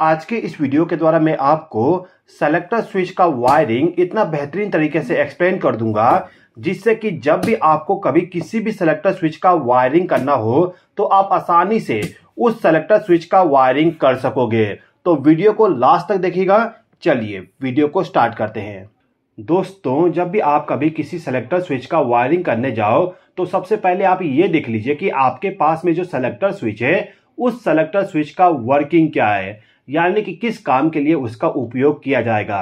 आज के इस वीडियो के द्वारा मैं आपको सेलेक्टर स्विच का वायरिंग इतना बेहतरीन तरीके से एक्सप्लेन कर दूंगा जिससे कि जब भी आपको कभी किसी भी सेलेक्टर स्विच का वायरिंग करना हो तो आप आसानी से उस सेलेक्टर स्विच का वायरिंग कर सकोगे तो वीडियो को लास्ट तक देखिएगा चलिए वीडियो को स्टार्ट करते हैं दोस्तों जब भी आप कभी किसी सेलेक्टर स्विच का वायरिंग करने जाओ तो सबसे पहले आप ये देख लीजिए कि आपके पास में जो सेलेक्टर स्विच है उस सेलेक्टर स्विच का वर्किंग क्या है यानी कि किस काम के लिए उसका उपयोग किया जाएगा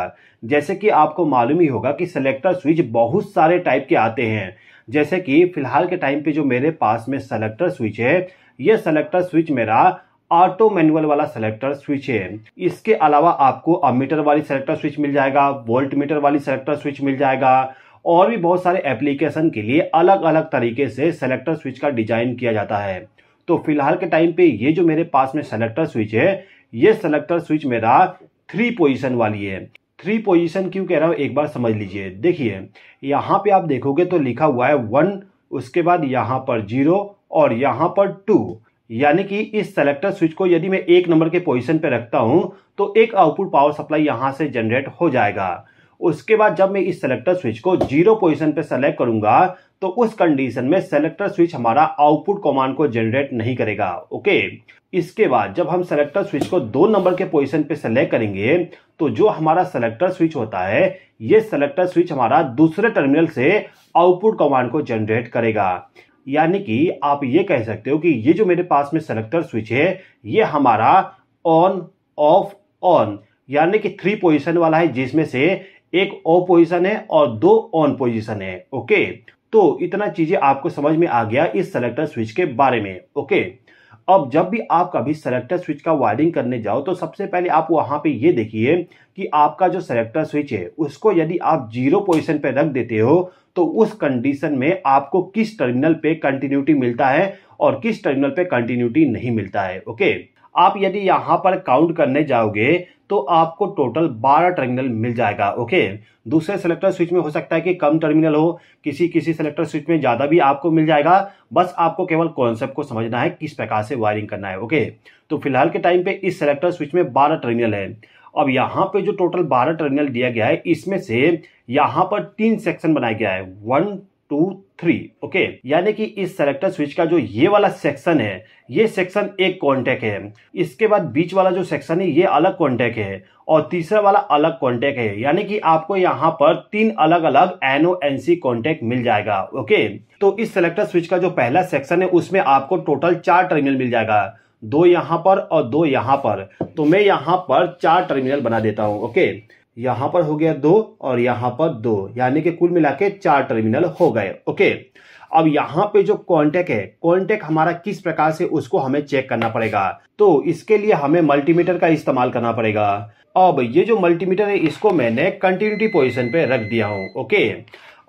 जैसे कि आपको मालूम ही होगा कि सेलेक्टर स्विच बहुत सारे टाइप के आते हैं जैसे कि फिलहाल के टाइम पे जो मेरे पास में सेलेक्टर स्विच है ये सेलेक्टर स्विच मेरा ऑटो मैनुअल वाला सेलेक्टर स्विच है इसके अलावा आपको अमीटर वाली सेलेक्टर स्विच मिल जाएगा वोल्ट मीटर वाली सेलेक्टर स्विच मिल जाएगा और भी बहुत सारे एप्लीकेशन के लिए अलग अलग तरीके से सेलेक्टर स्विच का डिजाइन किया जाता है तो फिलहाल के टाइम पे ये जो मेरे पास में सेलेक्टर स्विच है ये सेलेक्टर स्विच मेरा थ्री पोजीशन वाली है थ्री पोजीशन क्यों कह रहा हूँ एक बार समझ लीजिए देखिए यहाँ पे आप देखोगे तो लिखा हुआ है वन उसके बाद यहाँ पर जीरो और यहाँ पर टू यानी कि इस सेलेक्टर स्विच को यदि मैं एक नंबर के पोजीशन पे रखता हूँ तो एक आउटपुट पावर सप्लाई यहाँ से जनरेट हो जाएगा उसके बाद जब मैं इस सेलेक्टर स्विच को जीरो पोजीशन पे सेलेक्ट करूंगा तो उस कंडीशन में सेलेक्टर स्विच हमारा आउटपुट कमांड को जनरेट नहीं करेगा ओके इसके बाद जब हम सेलेक्टर स्विच को दो नंबर के पोजीशन पे सेलेक्ट करेंगे तो जो हमारा सेलेक्टर स्विच होता है ये सेलेक्टर स्विच हमारा दूसरे टर्मिनल से आउटपुट कमांड को जनरेट करेगा यानी कि आप ये कह सकते हो कि ये जो मेरे पास में सेलेक्टर स्विच है ये हमारा ऑन ऑफ ऑन यानी कि थ्री पोजिशन वाला है जिसमें से एक ऑफ पोजिशन है और दो ऑन पोजिशन है ओके तो इतना चीजें आपको समझ में आ गया इस सेलेक्टर स्विच के बारे में ओके अब जब भी आप कभी सेलेक्टर स्विच का वायरिंग करने जाओ तो सबसे पहले आप वहां पे ये देखिए कि आपका जो सेलेक्टर स्विच है उसको यदि आप जीरो पोजीशन पे रख देते हो तो उस कंडीशन में आपको किस टर्मिनल पे कंटिन्यूटी मिलता है और किस टर्मिनल पे कंटिन्यूटी नहीं मिलता है ओके आप यदि यहाँ पर काउंट करने जाओगे तो आपको टोटल 12 टर्मिनल मिल जाएगा ओके दूसरे सेलेक्टर स्विच में हो सकता है कि कम टर्मिनल हो किसी किसी सेलेक्टर स्विच में ज़्यादा भी आपको मिल जाएगा बस आपको केवल कॉन्सेप्ट को समझना है किस प्रकार से वायरिंग करना है ओके तो फिलहाल के टाइम पे इस सेलेक्टर स्विच में बारह टर्मिनल है अब यहाँ पे जो टोटल बारह टर्मिनल दिया गया है इसमें से यहाँ पर तीन सेक्शन बनाया गया है वन टू थ्री ओके यानी कि इस सेलेक्टर स्विच का जो ये वाला सेक्शन है ये सेक्शन एक कॉन्टेक्ट है इसके बाद बीच वाला जो सेक्शन है ये अलग कॉन्टेक्ट है और तीसरा वाला अलग कॉन्टेक्ट है यानी कि आपको यहाँ पर तीन अलग अलग एनओ एनसी कॉन्टेक्ट मिल जाएगा ओके तो इस सेलेक्टर स्विच का जो पहला सेक्शन है उसमें आपको टोटल चार टर्मिनल मिल जाएगा दो यहाँ पर और दो यहाँ पर तो मैं यहाँ पर चार टर्मिनल बना देता हूँ ओके यहां पर हो गया दो और यहां पर दो यानी कि कुल मिला के चार टर्मिनल हो गए ओके अब यहाँ पे जो कॉन्टेक्ट है कॉन्टेक्ट हमारा किस प्रकार से उसको हमें चेक करना पड़ेगा तो इसके लिए हमें मल्टीमीटर का इस्तेमाल करना पड़ेगा अब ये जो मल्टीमीटर है इसको मैंने कंटिन्यूटी पोजिशन पे रख दिया हूँ ओके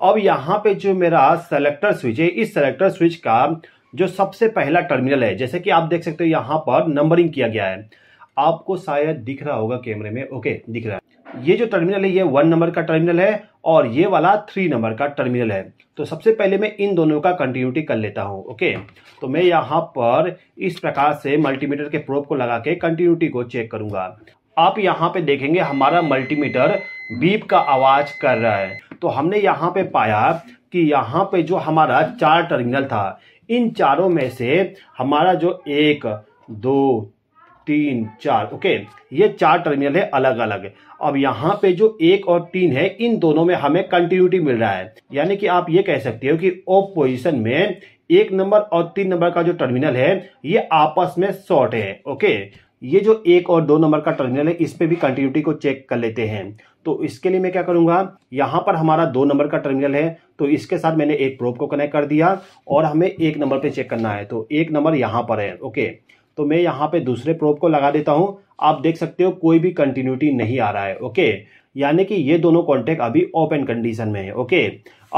अब यहाँ पे जो मेरा सेलेक्टर स्विच है इस सेलेक्टर स्विच का जो सबसे पहला टर्मिनल है जैसे कि आप देख सकते हो यहाँ पर नंबरिंग किया गया है आपको शायद दिख रहा होगा कैमरे में ओके दिख रहा है ये जो टर्मिनल है ये वन नंबर का टर्मिनल है और ये वाला थ्री नंबर का टर्मिनल है तो सबसे पहले मैं इन दोनों का कंटिन्यूटी कर लेता हूँ ओके तो मैं यहाँ पर इस प्रकार से मल्टीमीटर के प्रोप को लगा के कंटिन्यूटी को चेक करूंगा आप यहाँ पे देखेंगे हमारा मल्टीमीटर बीप का आवाज कर रहा है तो हमने यहाँ पे पाया कि यहाँ पे जो हमारा चार टर्मिनल था इन चारों में से हमारा जो एक दो तीन चार ओके ये चार टर्मिनल है अलग अलग अब यहाँ पे जो एक और तीन है इन दोनों में हमें कंटिन्यूटी मिल रहा है यानी कि आप ये कह सकते हो कि ऑफ पोजिशन में एक नंबर और तीन नंबर का जो टर्मिनल है ये आपस में शॉर्ट है ओके ये जो एक और दो नंबर का टर्मिनल है इस पे भी कंटिन्यूटी को चेक कर लेते हैं तो इसके लिए मैं क्या करूंगा यहाँ पर हमारा दो नंबर का टर्मिनल है तो इसके साथ मैंने एक प्रोब को कनेक्ट कर दिया और हमें एक नंबर पे चेक करना है तो एक नंबर यहाँ पर है ओके तो मैं यहाँ पे दूसरे प्रोब को लगा देता हूँ आप देख सकते हो कोई भी कंटिन्यूटी नहीं आ रहा है ओके यानी कि ये दोनों कॉन्टेक्ट अभी ओपन कंडीशन में है ओके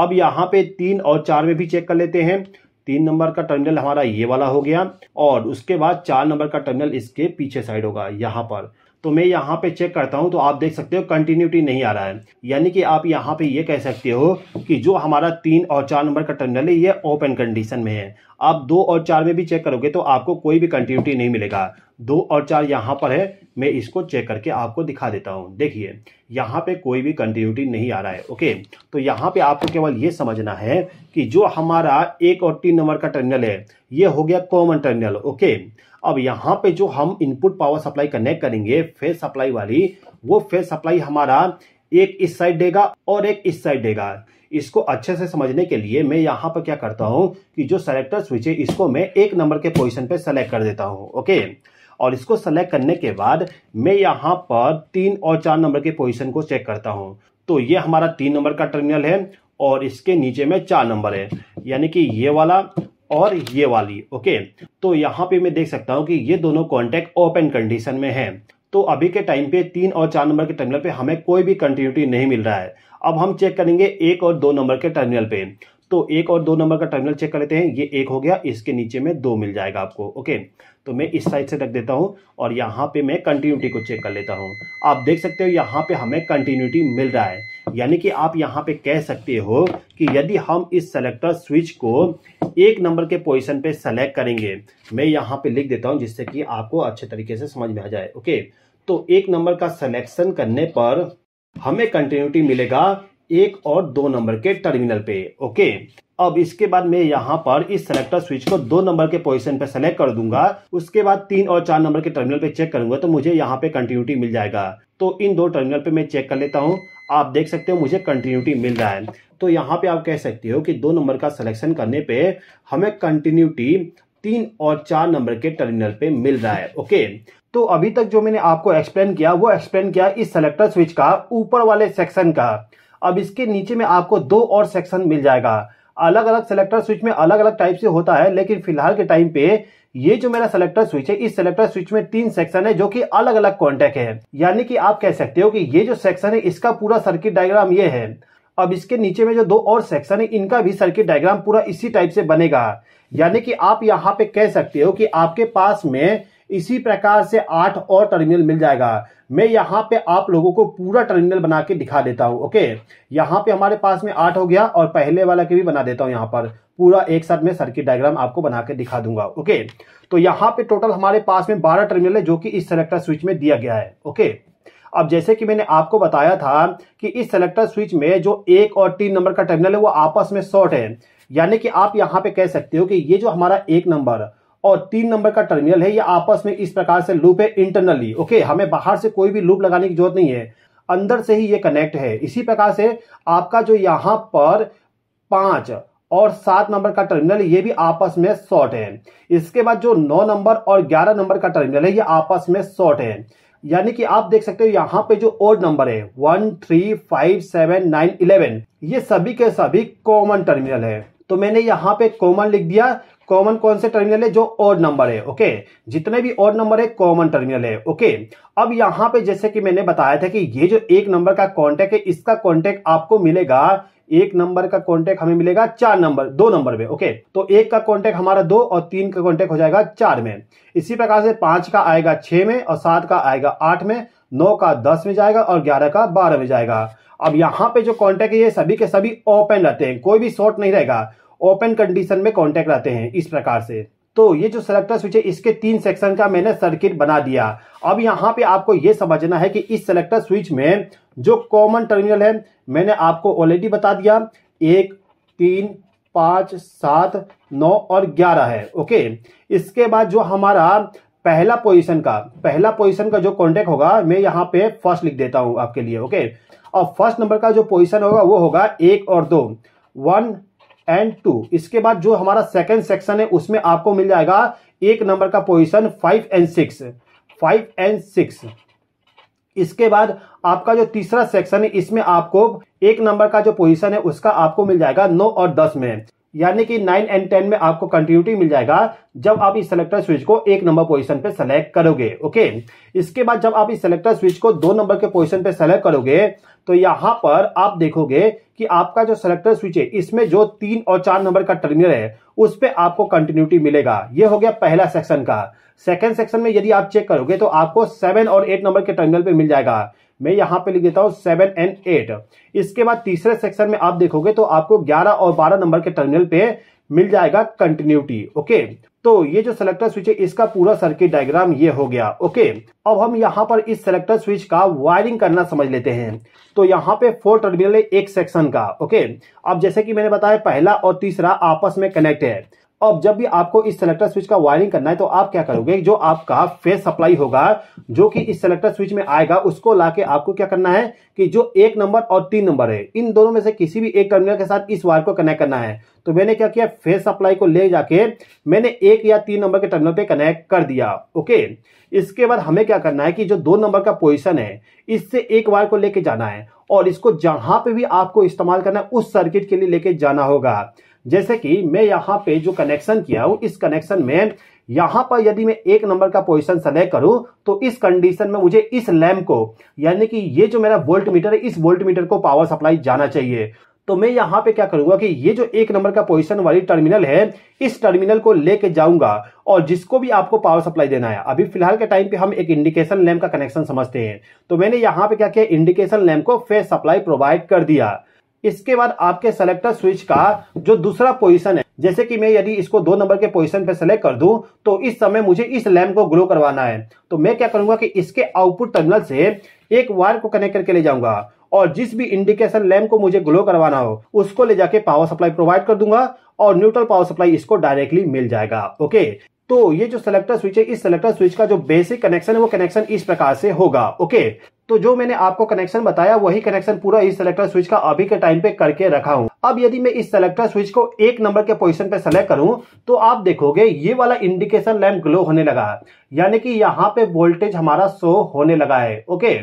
अब यहाँ पे तीन और चार में भी चेक कर लेते हैं तीन नंबर का टर्मिनल हमारा ये वाला हो गया और उसके बाद चार नंबर का टर्मिनल इसके पीछे साइड होगा यहाँ पर तो मैं यहाँ पे चेक करता हूँ तो आप देख सकते हो कंटिन्यूटी नहीं आ रहा है यानी कि आप यहाँ पे ये कह सकते हो कि जो हमारा तीन और चार नंबर का टर्मिनल है ये ओपन कंडीशन में है आप दो और चार में भी चेक करोगे तो आपको कोई भी कंटिन्यूटी नहीं मिलेगा दो और चार यहाँ पर है मैं इसको चेक करके आपको दिखा देता हूँ देखिए यहाँ पे कोई भी कंटिन्यूटी नहीं आ रहा है ओके तो यहाँ पे आपको केवल ये समझना है कि जो हमारा एक और तीन नंबर का टर्मिनल है ये हो गया कॉमन टर्मिनल ओके अब यहाँ पे जो हम इनपुट पावर सप्लाई कनेक्ट करेंगे फेस सप्लाई वाली वो फेस सप्लाई हमारा एक इस साइड देगा और एक इस साइड देगा इसको अच्छे से समझने के लिए मैं यहाँ पर क्या करता हूँ कि जो सेलेक्टर स्विच है इसको मैं एक नंबर के पोजिशन पे सेलेक्ट कर देता हूँ ओके और इसको सेलेक्ट करने के बाद मैं यहाँ पर तीन और चार नंबर के पोजिशन को चेक करता हूँ तो ये हमारा तीन नंबर का टर्मिनल है और इसके नीचे में चार नंबर है यानी कि ये वाला और ये वाली ओके तो यहाँ पे मैं देख सकता हूँ कि ये दोनों कॉन्टैक्ट ओपन कंडीशन में है तो अभी के टाइम पे तीन और चार नंबर के टर्मिनल पे हमें कोई भी कंटिन्यूटी नहीं मिल रहा है अब हम चेक करेंगे एक और दो नंबर के टर्मिनल पे तो एक और दो नंबर का टर्मिनल चेक कर लेते हैं ये एक हो गया इसके नीचे में दो मिल जाएगा आपको ओके तो मैं इस साइड से रख देता हूँ और यहाँ पे मैं कंटिन्यूटी को चेक कर लेता हूँ आप देख सकते हो यहां पे हमें कंटिन्यूटी मिल रहा है यानी कि आप यहां पे कह सकते हो कि यदि हम इस सेलेक्टर स्विच को एक नंबर के पोजिशन पे सेलेक्ट करेंगे मैं यहाँ पे लिख देता हूं जिससे कि आपको अच्छे तरीके से समझ में आ जाए ओके तो एक नंबर का सलेक्शन करने पर हमें कंटिन्यूटी मिलेगा एक और दो नंबर के टर्मिनल पे ओके अब इसके बाद मैं यहाँ पर इस सेलेक्टर स्विच को दो नंबर के पोजीशन पे सेलेक्ट कर दूंगा उसके बाद तीन और चार नंबर के टर्मिनल पे चेक करूंगा तो मुझे यहाँ पे कंटिन्यूटी मिल जाएगा तो इन दो टर्मिनल पे मैं चेक कर लेता हूँ आप देख सकते हो मुझे कंटिन्यूटी मिल रहा है तो यहाँ पे आप कह सकते हो कि दो नंबर का सिलेक्शन करने पे हमें कंटिन्यूटी तीन और चार नंबर के टर्मिनल पे मिल रहा है ओके तो अभी तक जो मैंने आपको एक्सप्लेन किया वो एक्सप्लेन किया इस सेलेक्टर स्विच का ऊपर वाले सेक्शन का अब इसके नीचे में आपको दो और सेक्शन मिल जाएगा अलग अलग सेलेक्टर स्विच में अलग अलग टाइप से होता है लेकिन फिलहाल के टाइम पे ये जो मेरा सेलेक्टर स्विच है इस सेलेक्टर स्विच में तीन सेक्शन है जो कि अलग अलग कॉन्टेक्ट है यानी कि आप कह सकते हो कि ये जो सेक्शन है इसका पूरा सर्किट डायग्राम ये है अब इसके नीचे में जो दो और सेक्शन है इनका भी सर्किट डायग्राम पूरा इसी टाइप से बनेगा यानी कि आप यहाँ पे कह सकते हो कि आपके पास में इसी प्रकार से आठ और टर्मिनल मिल जाएगा मैं यहाँ पे आप लोगों को पूरा टर्मिनल बना के दिखा देता हूँ ओके यहाँ पे हमारे पास में आठ हो गया और पहले वाला के भी बना देता हूँ यहाँ पर पूरा एक साथ में सर्किट डायग्राम आपको बना के दिखा दूंगा ओके तो यहाँ पे टोटल हमारे पास में बारह टर्मिनल है जो कि इस सेलेक्टर स्विच में दिया गया है ओके अब जैसे कि मैंने आपको बताया था कि इस सेलेक्टर स्विच में जो एक और तीन नंबर का टर्मिनल है वो आपस में शॉर्ट है यानी कि आप यहाँ पे कह सकते हो कि ये जो हमारा एक नंबर और तीन नंबर का टर्मिनल है ये आपस में इस प्रकार से लूप है इंटरनली ओके हमें बाहर से कोई भी लूप लगाने की जरूरत नहीं है अंदर से ही ये कनेक्ट है इसी प्रकार से आपका जो यहाँ पर पांच और सात नंबर का टर्मिनल ये भी आपस में शॉर्ट है इसके बाद जो नौ नंबर और ग्यारह नंबर का टर्मिनल है ये आपस में शॉर्ट है यानी कि आप देख सकते हो यहाँ पे जो ओड नंबर है one three five seven nine eleven ये सभी के सभी कॉमन टर्मिनल है तो मैंने यहां पे कॉमन लिख दिया कॉमन कौन से टर्मिनल है जो ऑड नंबर है ओके जितने भी ऑड नंबर है कॉमन टर्मिनल है ओके अब यहां पे जैसे कि मैंने बताया था कि ये जो एक नंबर का कॉन्टेक्ट है इसका कॉन्टेक्ट आपको मिलेगा एक नंबर का कॉन्टेक्ट हमें मिलेगा चार नंबर दो नंबर में ओके तो एक का कॉन्टेक्ट हमारा दो और तीन का कॉन्टेक्ट हो जाएगा चार में इसी प्रकार से पांच का आएगा छह में और सात का आएगा आठ में नौ का दस में जाएगा और ग्यारह का बारह में जाएगा अब यहाँ पे जो कॉन्टेक्ट है ये सभी के सभी ओपन रहते हैं कोई भी शॉर्ट नहीं रहेगा ओपन कंडीशन में कॉन्टैक्ट रहते हैं इस प्रकार से तो ये जो सेलेक्टर स्विच है इसके तीन सेक्शन का मैंने सर्किट बना दिया अब यहाँ पे आपको ये समझना है कि इस सेलेक्टर स्विच में जो कॉमन टर्मिनल है मैंने आपको ऑलरेडी बता दिया एक तीन पांच सात नौ और ग्यारह है ओके इसके बाद जो हमारा पहला पोजीशन का पहला पोजीशन का जो कॉन्टेक्ट होगा मैं यहाँ पे फर्स्ट लिख देता हूं आपके लिए ओके और फर्स्ट नंबर का जो पोजिशन होगा वो होगा एक और दो वन एंड टू इसके बाद जो हमारा सेकेंड सेक्शन है उसमें आपको मिल जाएगा एक नंबर का position five and six five and six इसके बाद आपका जो तीसरा सेक्शन है इसमें आपको एक नंबर का जो पोजीशन है उसका आपको मिल जाएगा नौ और दस में यानी कि नाइन एंड टेन में आपको कंटिन्यूटी मिल जाएगा जब आप इस सेलेक्टर स्विच को एक नंबर पोजीशन पे सेलेक्ट करोगे ओके इसके बाद जब आप इस सेलेक्टर स्विच को दो नंबर के पोजीशन पे सेलेक्ट करोगे तो यहां पर आप देखोगे कि आपका जो सेलेक्टर स्विच है इसमें जो तीन और चार नंबर का टर्मिनल है उस पर आपको कंटिन्यूटी मिलेगा यह हो गया पहला सेक्शन का सेकेंड सेक्शन में यदि आप चेक करोगे तो आपको सेवन और एट नंबर के टर्मिनल पे मिल जाएगा मैं यहां पे लिख देता हूं सेवन एंड एट इसके बाद तीसरे सेक्शन में आप देखोगे तो आपको ग्यारह और बारह नंबर के टर्मिनल पे मिल जाएगा कंटिन्यूटी ओके तो ये जो सेलेक्टर स्विच है इसका पूरा सर्किट डायग्राम ये हो गया ओके अब हम यहाँ पर इस सेलेक्टर स्विच का वायरिंग करना समझ लेते हैं तो यहाँ पे फोर टर्मिनल है एक सेक्शन का ओके अब जैसे कि मैंने बताया पहला और तीसरा आपस में कनेक्ट है अब जब भी आपको इस सेलेक्टर स्विच का वायरिंग करना है तो आप क्या करोगे जो आपका फेस सप्लाई होगा जो कि इस सेलेक्टर स्विच में आएगा उसको लाके आपको क्या करना है कि जो एक नंबर और तीन नंबर है इन दोनों में से किसी भी एक टर्मिनल के साथ इस वायर को कनेक्ट करना है तो मैंने क्या किया फेस सप्लाई को ले जाके मैंने एक या तीन नंबर के टर्मिनल पे कनेक्ट कर दिया ओके इसके बाद हमें क्या करना है कि जो दो नंबर का पोजिशन है इससे एक वायर को लेके जाना है और इसको जहां पे भी आपको इस्तेमाल करना है उस सर्किट के लिए लेके जाना होगा जैसे कि मैं यहाँ पे जो कनेक्शन किया हूं इस कनेक्शन में यहां पर यदि मैं एक नंबर का पोजिशन सेलेक्ट करूं तो इस कंडीशन में मुझे इस लैम्प को यानी कि ये जो मेरा वोल्ट मीटर है इस वोल्ट मीटर को पावर सप्लाई जाना चाहिए तो मैं यहां पे क्या करूंगा कि ये जो एक नंबर का पोजीशन वाली टर्मिनल है इस टर्मिनल को लेके जाऊंगा और जिसको भी आपको पावर सप्लाई देना है अभी फिलहाल के टाइम पे हम एक इंडिकेशन लैम्प का कनेक्शन समझते हैं तो मैंने यहां पे क्या किया इंडिकेशन लैम्प को फेस सप्लाई प्रोवाइड कर दिया इसके बाद आपके सेलेक्टर स्विच का जो दूसरा पोजिशन है जैसे कि मैं यदि इसको दो नंबर के पोजीशन पे सेलेक्ट कर दूं तो इस समय मुझे इस लैम्प को ग्लो करवाना है तो मैं क्या करूंगा कि इसके आउटपुट टर्मिनल से एक वायर को कनेक्ट करके ले जाऊंगा और जिस भी इंडिकेशन लैम्प को मुझे ग्लो करवाना हो उसको ले जाके पावर सप्लाई प्रोवाइड कर दूंगा और न्यूट्रल पावर सप्लाई इसको डायरेक्टली मिल जाएगा ओके तो ये जो सिलेक्टर स्विच है इस सिलेक्टर स्विच का जो बेसिक कनेक्शन है वो कनेक्शन इस प्रकार से होगा ओके तो जो मैंने आपको कनेक्शन बताया वही कनेक्शन पूरा इस सेलेक्टर स्विच का अभी के टाइम पे करके रखा हूं अब यदि मैं इस सिलेक्टर स्विच को एक नंबर के पोजीशन पे सेलेक्ट करूं तो आप देखोगे ये वाला इंडिकेशन लैम्प ग्लो होने लगा यानी कि यहाँ पे वोल्टेज हमारा शो होने लगा है ओके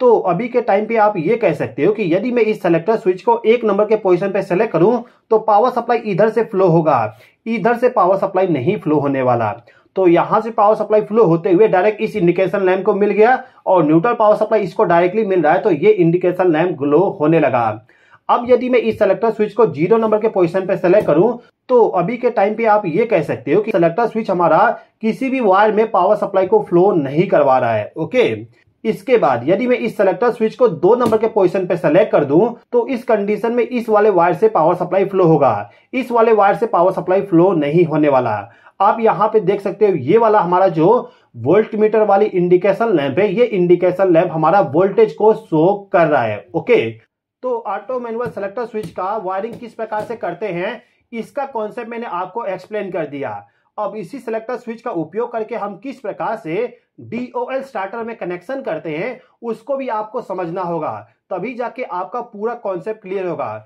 तो अभी के टाइम पे आप ये कह सकते हो कि यदि मैं इस सेलेक्टर स्विच को एक नंबर के पोजीशन पे सेलेक्ट करूं तो पावर सप्लाई इधर से फ्लो होगा इधर से पावर सप्लाई नहीं फ्लो होने वाला तो यहां से पावर सप्लाई फ्लो होते हुए डायरेक्ट इस इंडिकेशन लैम्प को मिल गया और न्यूट्रल पावर सप्लाई इसको डायरेक्टली मिल रहा है तो ये इंडिकेशन लैम्प ग्लो होने लगा अब यदि मैं इस सेलेक्टर स्विच को जीरो नंबर के पोजिशन पे सेलेक्ट करूं तो अभी के टाइम पे आप ये कह सकते हो कि सेलेक्टर स्विच हमारा किसी भी वायर में पावर सप्लाई को फ्लो नहीं करवा रहा है ओके इसके बाद यदि मैं इस सेलेक्टर स्विच को दो नंबर के पोजिशन पे सेलेक्ट कर दू तो इस कंडीशन में इस वाले वायर से पावर सप्लाई फ्लो होगा इस वाले वायर से पावर सप्लाई फ्लो नहीं होने वाला आप यहाँ पे देख सकते हो ये वाला हमारा जो वोल्ट मीटर वाली इंडिकेशन लैंप है ये इंडिकेशन लैंप हमारा वोल्टेज को शो कर रहा है ओके तो ऑटो मैनुअल सेलेक्टर स्विच का वायरिंग किस प्रकार से करते हैं इसका कॉन्सेप्ट मैंने आपको एक्सप्लेन कर दिया अब इसी सिलेक्टर स्विच का उपयोग करके हम किस प्रकार से एल स्टार्टर में कनेक्शन करते हैं उसको भी आपको समझना होगा तभी जाके आपका पूरा कॉन्सेप्ट क्लियर होगा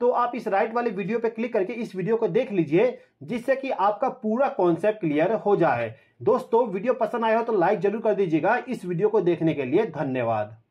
तो आप इस राइट वाले वीडियो पे क्लिक करके इस वीडियो को देख लीजिए जिससे कि आपका पूरा कॉन्सेप्ट क्लियर हो जाए दोस्तों वीडियो पसंद आया हो तो लाइक जरूर कर दीजिएगा इस वीडियो को देखने के लिए धन्यवाद